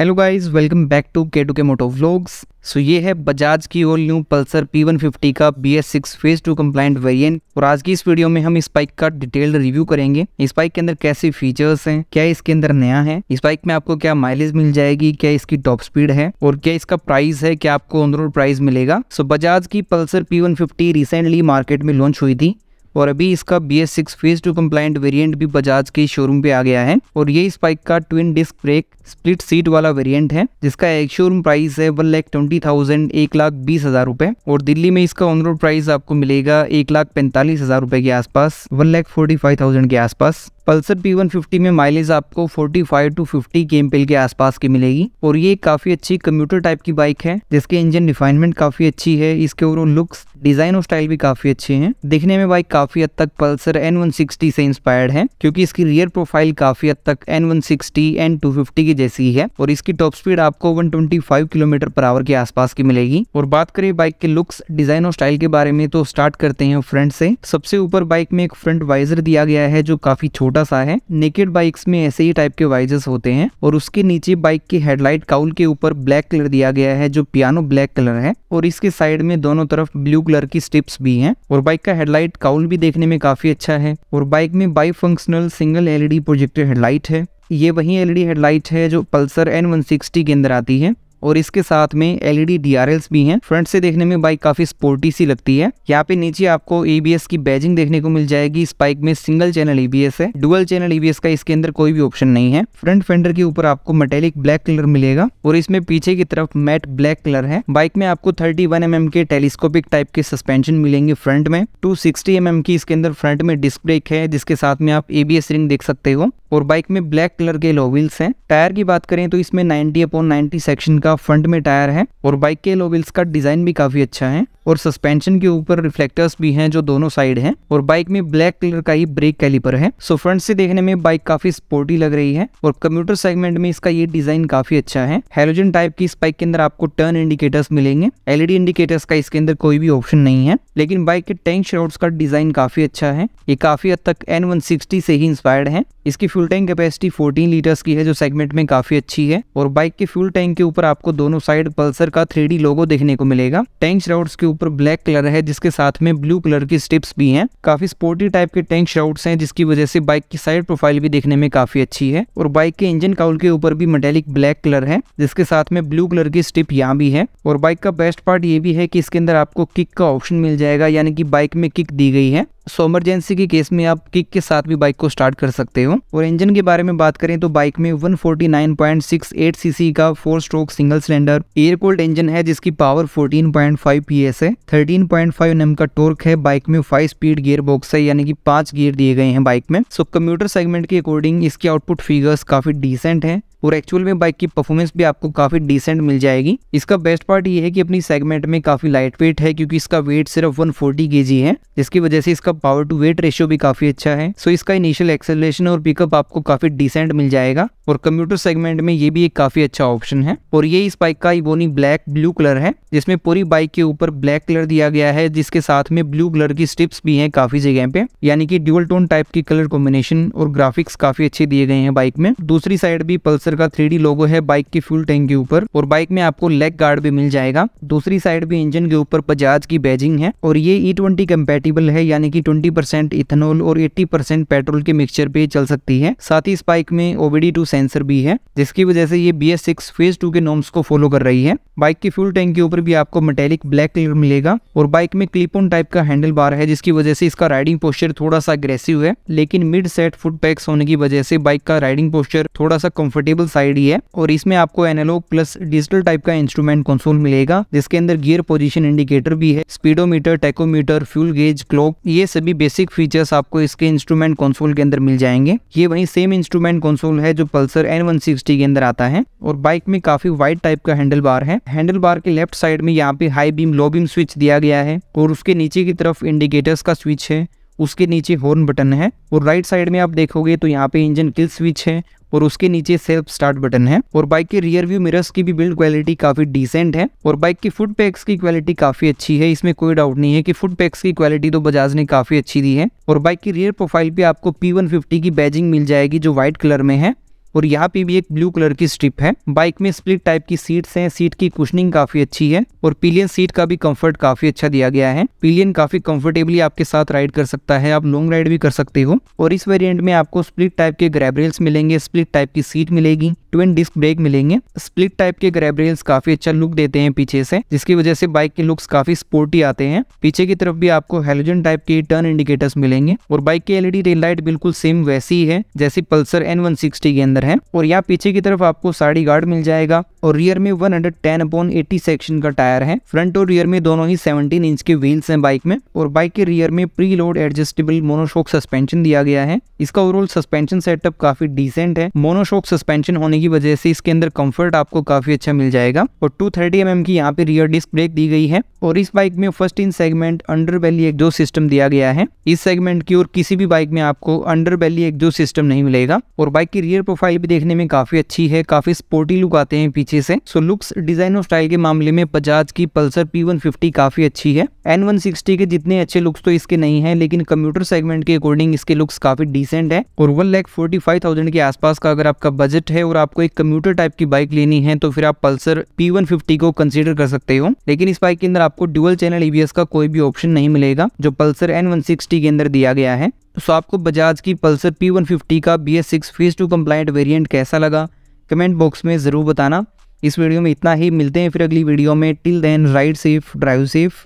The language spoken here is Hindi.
hello guys welcome back to K two K moto vlogs सो ये है बजाज की ओल न्यू पल्सर P150 का B S six phase two compliant variant और आज की इस वीडियो में हम इस बाइक का डिटेल्ड रिव्यू करेंगे इस बाइक के अंदर कैसे फीचर्स हैं क्या इसके अंदर नया है इस बाइक में आपको क्या माइलेज मिल जाएगी क्या इसकी टॉप स्पीड है और क्या इसका प्राइस है क्या आपको ऑन रोड प्राइस मिलेगा सो so, बजाज की पल्सर फिफ्टी रिसेंटली मार्केट में लॉन्च हुई थी और अभी इसका B S six phase two compliant variant भी बजाज के शोरूम पे आ गया है और ये इस बाइक का twin disc brake split seat वाला वेरियंट है जिसका एक शोरूम प्राइस है वन लैख ट्वेंटी थाउजेंड एक लाख बीस हजार रूपए और दिल्ली में इसका ऑन रोड प्राइस आपको मिलेगा एक लाख पैंतालीस हजार रूपए के आसपास one lakh forty five thousand के आसपास पल्सर P150 में माइलेज आपको 45 टू 50 के के आसपास की मिलेगी और ये काफ़ी अच्छी कम्प्यूटर टाइप की बाइक है जिसके इंजन रिफाइनमेंट काफ़ी अच्छी है इसके ओवरऑल लुक्स डिज़ाइन और स्टाइल भी काफ़ी अच्छे हैं देखने में बाइक काफ़ी हद तक पल्सर N160 से इंस्पायर्ड है क्योंकि इसकी रियर प्रोफाइल काफ़ी हद तक N160, N250 की जैसी है और इसकी टॉप स्पीड आपको फाइव किलोमीटर पर आवर के आसपास की मिलेगी और बात करें बाइक के लुक्स डिज़ाइन और स्टाइल के बारे में तो स्टार्ट करते हैं फ्रंट से सबसे ऊपर बाइक में एक फ्रंट वाइजर दिया गया है जो काफ़ी छोटा छोटा सा है नेकेड बाइक्स में ऐसे ही टाइप के वाइजेस होते हैं और उसके नीचे बाइक की हेडलाइट काउल के ऊपर ब्लैक कलर दिया गया है जो पियानो ब्लैक कलर है और इसके साइड में दोनों तरफ ब्लू कलर की स्टिप्स भी हैं और बाइक का हेडलाइट काउल भी देखने में काफी अच्छा है और बाइक में bi functional single LED projected headlight है ये वही एलईडी हेडलाइट e है जो पल्सर एन वन के अंदर आती है और इसके साथ में एलईडी डी e भी हैं फ्रंट से देखने में बाइक काफी स्पोर्टी सी लगती है यहाँ पे नीचे आपको एबीएस की बैजिंग देखने को मिल जाएगी इस बाइक में सिंगल चैनल एबीएस है डुअल चैनल एबीएस का इसके अंदर कोई भी ऑप्शन नहीं है फ्रंट फेंडर के ऊपर आपको मेटेलिक ब्लैक कलर मिलेगा और इसमें पीछे की तरफ मैट ब्लैक कलर है बाइक में आपको थर्टी वन mm के टेलीस्कोपिक टाइप के सस्पेंशन मिलेंगे फ्रंट में टू सिक्सटी mm की इसके अंदर फ्रंट में डिस्क ब्रेक है जिसके साथ में आप एबीएस रिंग देख सकते हो और बाइक में ब्लैक कलर के लोविल्स है टायर की बात करें तो इसमें नाइनटी अपॉन नाइनटी सेक्शन का का फ्रंट में टायर है और बाइक के लोविल्स का डिजाइन भी काफी अच्छा है और सस्पेंशन के ऊपर रिफ्लेक्टर्स भी हैं जो दोनों साइड हैं और बाइक में ब्लैक कलर का ही ब्रेक कैलिपर है सो फ्रंट से देखने में बाइक काफी स्पोर्टी लग रही है और कम्प्यूटर सेगमेंट में इसका ये डिजाइन काफी अच्छा है हेलोजन टाइप की इस बाइक के अंदर आपको टर्न इंडिकेटर्स मिलेंगे एलईडी इंडिकेटर्स e का इसके अंदर कोई भी ऑप्शन नहीं है लेकिन बाइक के टैंक शॉर्ट का डिजाइन काफी अच्छा है ये काफी हद तक एन से ही इंस्पायर्ड है इसकी fuel tank capacity fourteen litres की है जो सेगमेंट में काफी अच्छी है और बाइक के फ्यूल टैंक के ऊपर आपको दोनों साइड पल्सर का थ्री लोगो देखने को मिलेगा टैंक शॉर्ट्स के ऊपर ऊपर ब्लैक कलर है जिसके साथ में ब्लू कलर की स्टिप्स भी हैं काफी स्पोर्टी टाइप के टैंक शाउट्स हैं जिसकी वजह से बाइक की साइड प्रोफाइल भी देखने में काफी अच्छी है और बाइक के इंजन काउल के ऊपर भी मेटेलिक ब्लैक कलर है जिसके साथ में ब्लू कलर की स्टिप यहाँ भी है और बाइक का बेस्ट पार्ट ये भी है की इसके अंदर आपको किक का ऑप्शन मिल जाएगा यानी कि बाइक में किक दी गई है सो एमरजेंसी के केस में आप किक के साथ भी बाइक को स्टार्ट कर सकते हो और इंजन के बारे में बात करें तो बाइक में 149.68 सीसी का four stroke single cylinder air cooled engine है जिसकी पावर 14.5 पीएस है 13.5 एम का टोर्क है बाइक में फाइव स्पीड गियर बॉक्स है यानी कि पांच गियर दिए गए हैं बाइक में सो कंप्यूटर कम्प्यूटर सेगमेंट के अकॉर्डिंग इसके आउटपुट फिगर्स काफी डिसेंट है और एक्चुअल में बाइक की परफॉर्मेंस भी आपको काफ़ी डिसेंट मिल जाएगी इसका बेस्ट पार्ट ये है कि अपनी सेगमेंट में काफ़ी लाइट वेट है क्योंकि इसका वेट सिर्फ 140 फोर्टी है जिसकी वजह से इसका पावर टू वेट रेशियो भी काफ़ी अच्छा है सो इसका इनिशियल एक्सेलेशन और पिकअप आपको काफ़ी डिसेंट मिल जाएगा और कम्प्यूटर सेगमेंट में ये भी एक काफ़ी अच्छा ऑप्शन है और ये इस बाइक का इवोनी ब्लैक ब्लू कलर है जिसमें पूरी बाइक के ऊपर ब्लैक कलर दिया गया है जिसके साथ में ब्लू कलर की स्ट्रिप्स भी हैं काफ़ी जगह पे यानी कि ड्यूअल टोन टाइप की कलर कॉम्बिनेशन और ग्राफिक्स काफ़ी अच्छे दिए गए हैं बाइक में दूसरी साइड भी पल्सर पल्सर का थ्री लोगो है बाइक के फ्यूल टैंक के ऊपर और बाइक में आपको लेग गार्ड भी मिल जाएगा दूसरी साइड भी इंजन के ऊपर बजाज की बैजिंग है और ये ई ट्वेंटी कंपेटेबल है यानी कि ट्वेंटी परसेंट इथेनॉल और एट्टी परसेंट पेट्रोल के मिक्सचर पे चल सकती है साथ ही इस बाइक में ओबीडी टू सेंसर भी है जिसकी वजह से ये B S six phase two के नॉर्म्स को फॉलो कर रही है बाइक के फ्यूल टैंक के ऊपर भी आपको मेटेलिक ब्लैक कलर मिलेगा और बाइक में क्लिपोन टाइप का हैंडल बार है जिसकी वजह से इसका राइडिंग पोस्चर थोड़ा सा अग्रेसिव है लेकिन मिड सेट फुट पैक्स होने की वजह से बाइक का राइडिंग पोस्चर थोड़ा सा कंफर्टेबल कंफर्टेबल साइड ही है और इसमें आपको एनालॉग प्लस डिजिटल टाइप का इंस्ट्रूमेंट कंसोल मिलेगा जिसके अंदर गियर पोजीशन इंडिकेटर भी है speedometer tachometer fuel gauge clock ये सभी बेसिक फीचर्स आपको इसके इंस्ट्रूमेंट कंसोल के अंदर मिल जाएंगे ये वही सेम इंस्ट्रूमेंट कंसोल है जो पल्सर एन के अंदर आता है और बाइक में काफी वाइड टाइप का हैंडल बार है हैंडल बार के लेफ्ट साइड में यहाँ पे high beam low beam switch दिया गया है और उसके नीचे की तरफ इंडिकेटर्स का स्विच है उसके नीचे हॉर्न बटन है और राइट साइड में आप देखोगे तो यहाँ पे इंजन किल स्विच है और उसके नीचे सेल्फ स्टार्ट बटन है और बाइक के रियर व्यू मिरर्स की भी बिल्ड क्वालिटी काफी डिसेंट है और बाइक की फुट पैक्स की क्वालिटी काफी अच्छी है इसमें कोई डाउट नहीं है कि फुट पैक्स की क्वालिटी तो बजाज ने काफी अच्छी दी है और बाइक की रियर प्रोफाइल पे आपको पी की बैजिंग मिल जाएगी जो व्हाइट कलर में है और यहाँ पे भी एक ब्लू कलर की स्ट्रिप है बाइक में स्प्लिट टाइप की सीट्स हैं सीट की कुशनिंग काफी अच्छी है और पिलियन सीट का भी कंफर्ट काफी अच्छा दिया गया है पिलियन काफी कंफर्टेबली आपके साथ राइड कर सकता है आप लॉन्ग राइड भी कर सकते हो और इस वेरियंट में आपको स्प्लिट टाइप के ग्रेबरेल्स मिलेंगे स्प्लिट टाइप की सीट मिलेगी ट्विन डिस्क ब्रेक मिलेंगे स्प्लिट टाइप के ग्रैब रेल्स काफी अच्छा लुक देते हैं पीछे से जिसकी वजह से बाइक के लुक्स काफी स्पोर्टी आते हैं पीछे की तरफ भी आपको हेलोजन टाइप के टर्न इंडिकेटर्स मिलेंगे और बाइक की एलईडी रेल लाइट बिल्कुल सेम वैसी है जैसी पल्सर एन वन सिक्सटी के अंदर है और यहाँ पीछे की तरफ आपको साड़ी गार्ड मिल जाएगा और रियर में one hundred ten upon eighty section का टायर है फ्रंट और रियर में दोनों ही सेवनटीन इंच के व्हील्स है बाइक में और बाइक के रियर में pre load adjustable monoshock suspension दिया गया है इसका ओवरऑल सस्पेंशन सेटअप काफी डिसेंट है मोनोशोक सस्पेंशन होने की वजह से इसके अंदर कंफर्ट आपको काफ़ी अच्छा मिल जाएगा और 230 थर्टी mm की यहाँ पे रियर डिस्क ब्रेक दी गई है और इस बाइक में first in segment underbelly एक जो सिस्टम दिया गया है इस सेगमेंट की और किसी भी बाइक में आपको अंडर वैली एक जो सिस्टम नहीं मिलेगा और बाइक की रियर प्रोफाइल भी देखने में काफ़ी अच्छी है काफ़ी स्पोर्टी लुक आते हैं पीछे से सो लुक्स डिज़ाइन और स्टाइल के मामले में बजाज की पल्सर पी काफ़ी अच्छी है एन के जितने अच्छे लुक्स तो इसके नहीं है लेकिन कंप्यूटर सेगमेंट के अकॉर्डिंग इसके लुक्स काफ़ी डिसेंट है और वन के आसपास का अगर आपका बजट है और आप आपको एक कम्यूटर टाइप की बाइक लेनी है तो फिर आप पल्सर पी को कंसिडर कर सकते हो लेकिन इस बाइक के अंदर आपको डुअल चैनल ईबीएस का कोई भी ऑप्शन नहीं मिलेगा जो पल्सर एन के अंदर दिया गया है सो आपको बजाज की पल्सर पी का B S six phase two compliant variant कैसा लगा कमेंट बॉक्स में ज़रूर बताना इस वीडियो में इतना ही मिलते हैं फिर अगली वीडियो में till then ride safe drive safe